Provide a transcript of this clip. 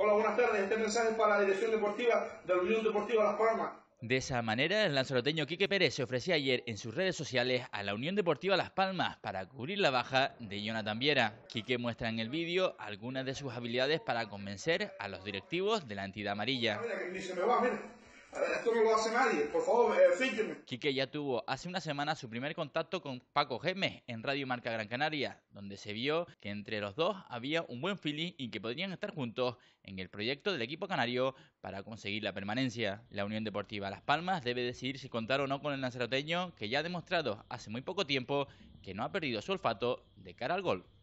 Hola, buenas tardes. Este mensaje es para la dirección deportiva de la Unión Deportiva Las Palmas. De esa manera, el lanzaroteño Quique Pérez se ofrecía ayer en sus redes sociales a la Unión Deportiva Las Palmas para cubrir la baja de Jonathan Viera. Quique muestra en el vídeo algunas de sus habilidades para convencer a los directivos de la entidad amarilla. Ah, esto no lo hace nadie, por favor, eh, fíjense. Quique ya tuvo hace una semana su primer contacto con Paco Gemes en Radio Marca Gran Canaria, donde se vio que entre los dos había un buen feeling y que podrían estar juntos en el proyecto del equipo canario para conseguir la permanencia. La Unión Deportiva Las Palmas debe decidir si contar o no con el lanzaroteño, que ya ha demostrado hace muy poco tiempo que no ha perdido su olfato de cara al gol.